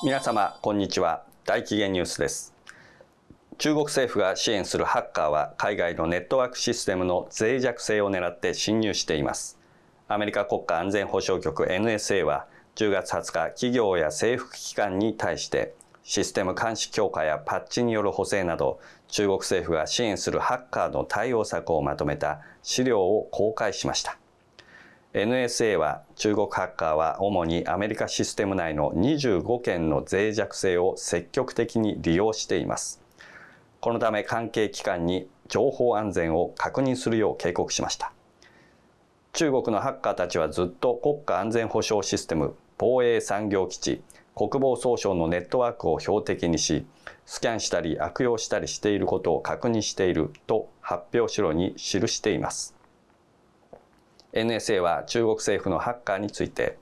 皆様こんにちは大紀元ニュースです中国政府が支援するハッカーは海外のネットワークシステムの脆弱性を狙って侵入していますアメリカ国家安全保障局 NSA は10月20日企業や政府機関に対してシステム監視強化やパッチによる補正など中国政府が支援するハッカーの対応策をまとめた資料を公開しました NSA は中国ハッカーは主にアメリカシステム内の25件の脆弱性を積極的に利用していますこのため関係機関に情報安全を確認するよう警告しました中国のハッカーたちはずっと国家安全保障システム防衛産業基地国防総省のネットワークを標的にしスキャンしたり悪用したりしていることを確認していると発表資料に記しています NSA は中国政府のハッカーについて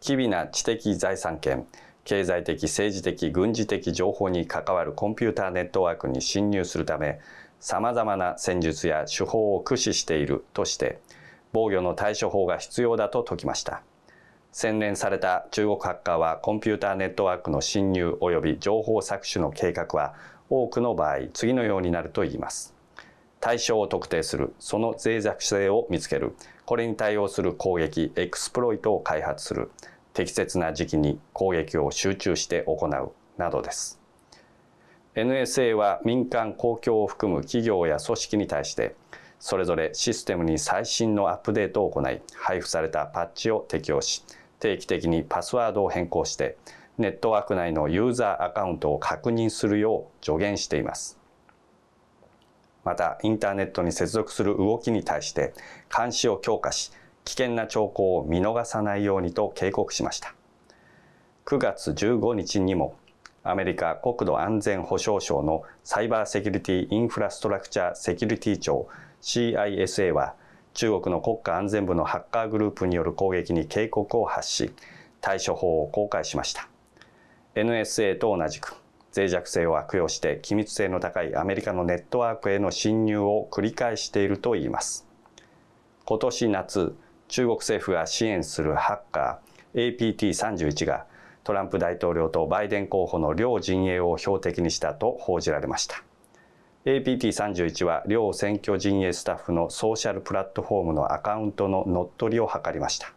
機微な知的財産権経済的政治的軍事的情報に関わるコンピューターネットワークに侵入するためさまざまな戦術や手法を駆使しているとして防御の対処法が必要だと説きました洗練された中国ハッカーはコンピューターネットワークの侵入及び情報搾取の計画は多くの場合次のようになるといいます対象を特定する、その脆弱性を見つける、これに対応する攻撃、エクスプロイトを開発する、適切な時期に攻撃を集中して行う、などです。NSA は民間公共を含む企業や組織に対して、それぞれシステムに最新のアップデートを行い、配布されたパッチを適用し、定期的にパスワードを変更して、ネットワーク内のユーザーアカウントを確認するよう助言しています。またインターネットに接続する動きに対して監視を強化し危険な兆候を見逃さないようにと警告しました9月15日にもアメリカ国土安全保障省のサイバーセキュリティインフラストラクチャーセキュリティ庁 CISA は中国の国家安全部のハッカーグループによる攻撃に警告を発し対処法を公開しました NSA と同じく脆弱性を悪用して機密性の高いアメリカのネットワークへの侵入を繰り返しているといいます。今年夏、中国政府が支援するハッカー APT31 がトランプ大統領とバイデン候補の両陣営を標的にしたと報じられました。APT31 は両選挙陣営スタッフのソーシャルプラットフォームのアカウントの乗っ取りを図りました。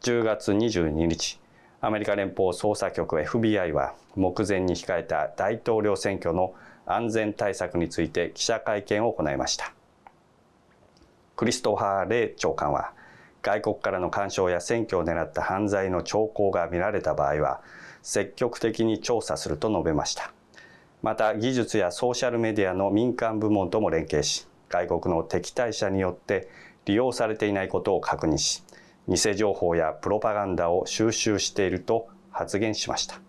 10月22日、アメリカ連邦捜査局 FBI は目前に控えた大統領選挙の安全対策について記者会見を行いましたクリストファー・レイ長官は外国からの干渉や選挙を狙った犯罪の兆候が見られた場合は積極的に調査すると述べましたまた技術やソーシャルメディアの民間部門とも連携し外国の敵対者によって利用されていないことを確認し偽情報やプロパガンダを収集していると発言しました。